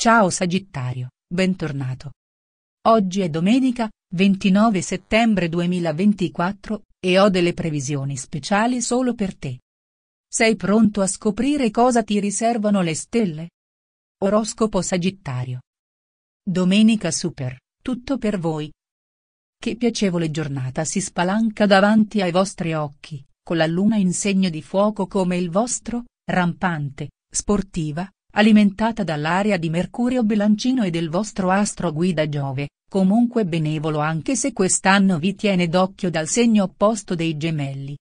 Ciao Sagittario, bentornato. Oggi è domenica, 29 settembre 2024, e ho delle previsioni speciali solo per te. Sei pronto a scoprire cosa ti riservano le stelle? Oroscopo Sagittario. Domenica super, tutto per voi. Che piacevole giornata si spalanca davanti ai vostri occhi, con la luna in segno di fuoco come il vostro, rampante, sportiva, alimentata dall'aria di Mercurio Bilancino e del vostro astro guida Giove, comunque benevolo anche se quest'anno vi tiene d'occhio dal segno opposto dei gemelli.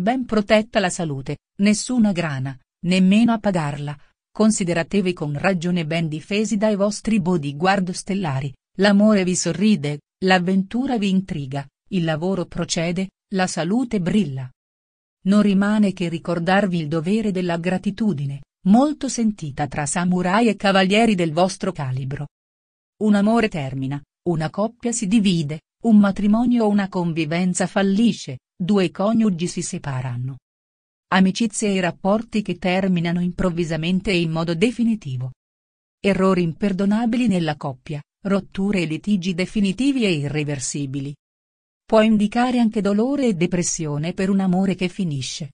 Ben protetta la salute, nessuna grana, nemmeno a pagarla, consideratevi con ragione ben difesi dai vostri bodyguard stellari, l'amore vi sorride, l'avventura vi intriga, il lavoro procede, la salute brilla. Non rimane che ricordarvi il dovere della gratitudine, molto sentita tra samurai e cavalieri del vostro calibro. Un amore termina, una coppia si divide, un matrimonio o una convivenza fallisce, due coniugi si separano. Amicizie e rapporti che terminano improvvisamente e in modo definitivo. Errori imperdonabili nella coppia, rotture e litigi definitivi e irreversibili. Può indicare anche dolore e depressione per un amore che finisce.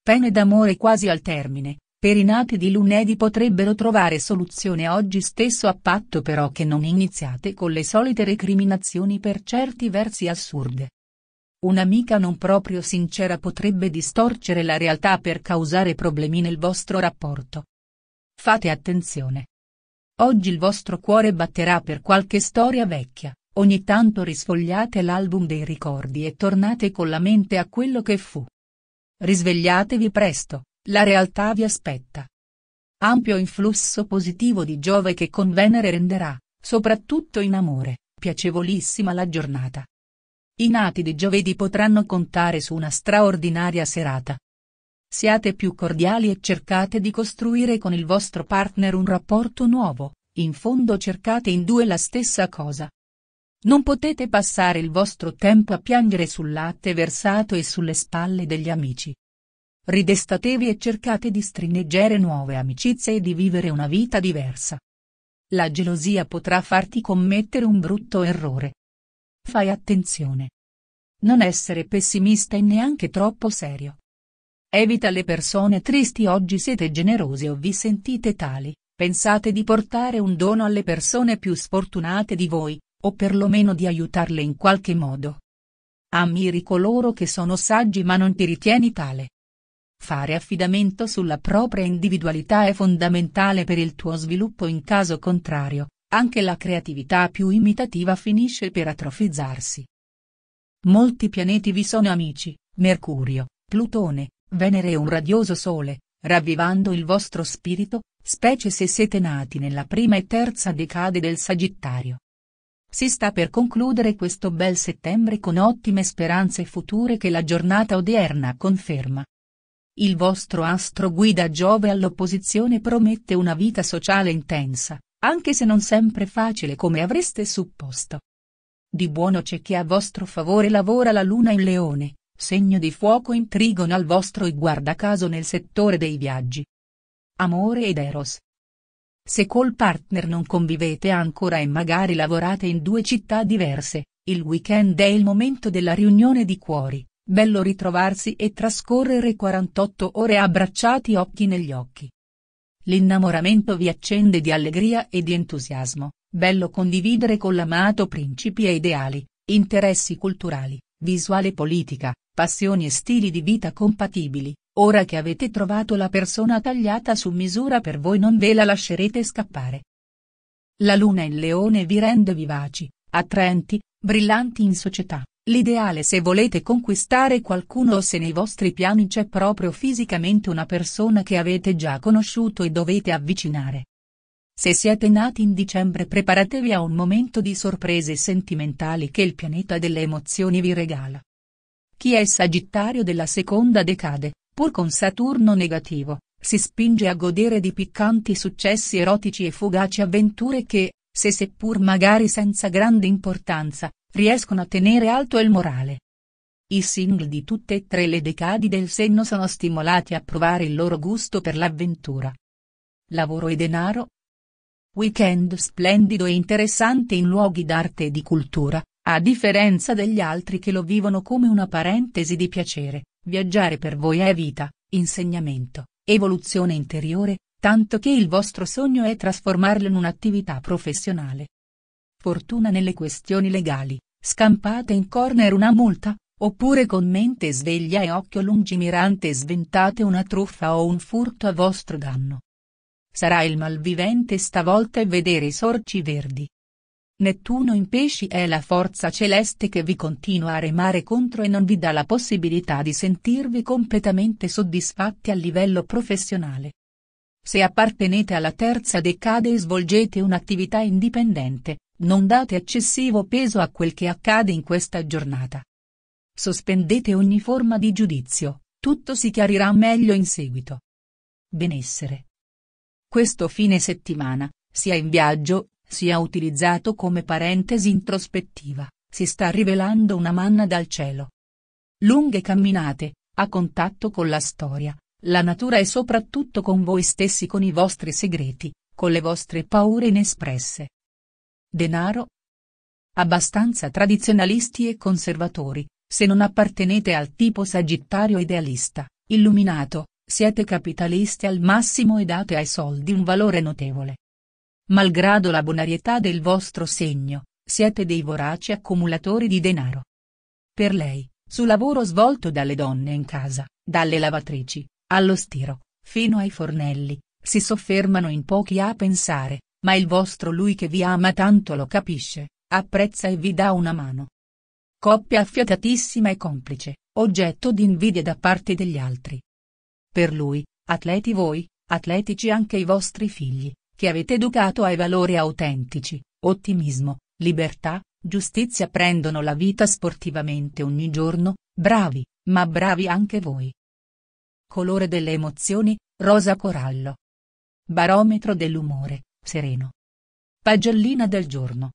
Pene d'amore quasi al termine, per i nati di lunedì potrebbero trovare soluzione oggi stesso a patto però che non iniziate con le solite recriminazioni per certi versi assurde. Un'amica non proprio sincera potrebbe distorcere la realtà per causare problemi nel vostro rapporto. Fate attenzione. Oggi il vostro cuore batterà per qualche storia vecchia, ogni tanto risfogliate l'album dei ricordi e tornate con la mente a quello che fu. Risvegliatevi presto, la realtà vi aspetta. Ampio influsso positivo di Giove che con Venere renderà, soprattutto in amore, piacevolissima la giornata. I nati di giovedì potranno contare su una straordinaria serata. Siate più cordiali e cercate di costruire con il vostro partner un rapporto nuovo, in fondo cercate in due la stessa cosa. Non potete passare il vostro tempo a piangere sul latte versato e sulle spalle degli amici. Ridestatevi e cercate di stringeggere nuove amicizie e di vivere una vita diversa. La gelosia potrà farti commettere un brutto errore. Fai attenzione. Non essere pessimista e neanche troppo serio. Evita le persone tristi oggi siete generosi o vi sentite tali, pensate di portare un dono alle persone più sfortunate di voi, o perlomeno di aiutarle in qualche modo. Ammiri coloro che sono saggi ma non ti ritieni tale. Fare affidamento sulla propria individualità è fondamentale per il tuo sviluppo in caso contrario, anche la creatività più imitativa finisce per atrofizzarsi. Molti pianeti vi sono amici, Mercurio, Plutone, Venere e un radioso Sole, ravvivando il vostro spirito, specie se siete nati nella prima e terza decade del Sagittario. Si sta per concludere questo bel settembre con ottime speranze future che la giornata odierna conferma. Il vostro astro guida Giove all'opposizione promette una vita sociale intensa, anche se non sempre facile come avreste supposto. Di buono c'è che a vostro favore lavora la luna in leone, segno di fuoco in al vostro e guarda caso nel settore dei viaggi. Amore ed Eros. Se col partner non convivete ancora e magari lavorate in due città diverse, il weekend è il momento della riunione di cuori, Bello ritrovarsi e trascorrere 48 ore abbracciati occhi negli occhi. L'innamoramento vi accende di allegria e di entusiasmo, bello condividere con l'amato principi e ideali, interessi culturali, visuale politica, passioni e stili di vita compatibili, ora che avete trovato la persona tagliata su misura per voi non ve la lascerete scappare. La luna in leone vi rende vivaci, attraenti, brillanti in società, L'ideale se volete conquistare qualcuno o se nei vostri piani c'è proprio fisicamente una persona che avete già conosciuto e dovete avvicinare. Se siete nati in dicembre preparatevi a un momento di sorprese sentimentali che il pianeta delle emozioni vi regala. Chi è sagittario della seconda decade, pur con Saturno negativo, si spinge a godere di piccanti successi erotici e fugaci avventure che, se seppur magari senza grande importanza, riescono a tenere alto il morale. I single di tutte e tre le decadi del senno sono stimolati a provare il loro gusto per l'avventura. Lavoro e denaro. Weekend splendido e interessante in luoghi d'arte e di cultura, a differenza degli altri che lo vivono come una parentesi di piacere, viaggiare per voi è vita, insegnamento, evoluzione interiore, tanto che il vostro sogno è trasformarlo in un'attività professionale. Fortuna nelle questioni legali. Scampate in corner una multa, oppure con mente sveglia e occhio lungimirante sventate una truffa o un furto a vostro danno. Sarà il malvivente stavolta e vedere i sorci verdi. Nettuno in pesci è la forza celeste che vi continua a remare contro e non vi dà la possibilità di sentirvi completamente soddisfatti a livello professionale. Se appartenete alla terza decade e svolgete un'attività indipendente, non date eccessivo peso a quel che accade in questa giornata. Sospendete ogni forma di giudizio, tutto si chiarirà meglio in seguito. Benessere. Questo fine settimana, sia in viaggio, sia utilizzato come parentesi introspettiva, si sta rivelando una manna dal cielo. Lunghe camminate, a contatto con la storia, la natura e soprattutto con voi stessi con i vostri segreti, con le vostre paure inespresse denaro? Abbastanza tradizionalisti e conservatori, se non appartenete al tipo sagittario idealista, illuminato, siete capitalisti al massimo e date ai soldi un valore notevole. Malgrado la bonarietà del vostro segno, siete dei voraci accumulatori di denaro. Per lei, sul lavoro svolto dalle donne in casa, dalle lavatrici, allo stiro, fino ai fornelli, si soffermano in pochi a pensare, ma il vostro lui che vi ama tanto lo capisce, apprezza e vi dà una mano. Coppia affiatatissima e complice, oggetto di invidia da parte degli altri. Per lui, atleti voi, atletici anche i vostri figli, che avete educato ai valori autentici, ottimismo, libertà, giustizia prendono la vita sportivamente ogni giorno, bravi, ma bravi anche voi. Colore delle emozioni, rosa corallo. Barometro dell'umore, sereno. Pagellina del giorno.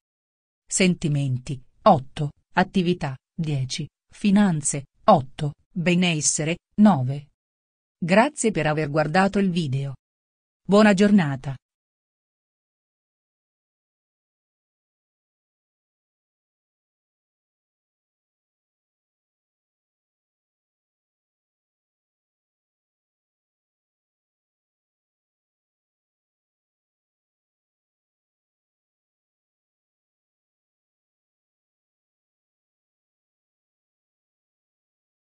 Sentimenti, 8, attività, 10, finanze, 8, benessere, 9. Grazie per aver guardato il video. Buona giornata.